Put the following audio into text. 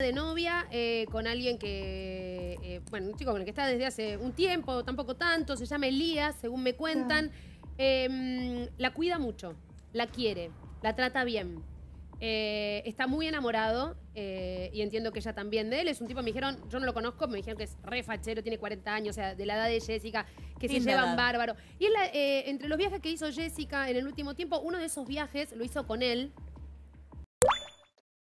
de novia eh, con alguien que, eh, bueno, un chico con el que está desde hace un tiempo, tampoco tanto, se llama Elías, según me cuentan. Em, la cuida mucho, la quiere, la trata bien. Eh, está muy enamorado y entiendo que ella también de él. Es un tipo, me dijeron, yo no lo conozco, me dijeron que es refachero tiene 40 años, o sea, de la edad de Jessica, que se llevan bárbaro. Y entre los viajes que hizo Jessica en el último tiempo, uno de esos viajes lo hizo con él,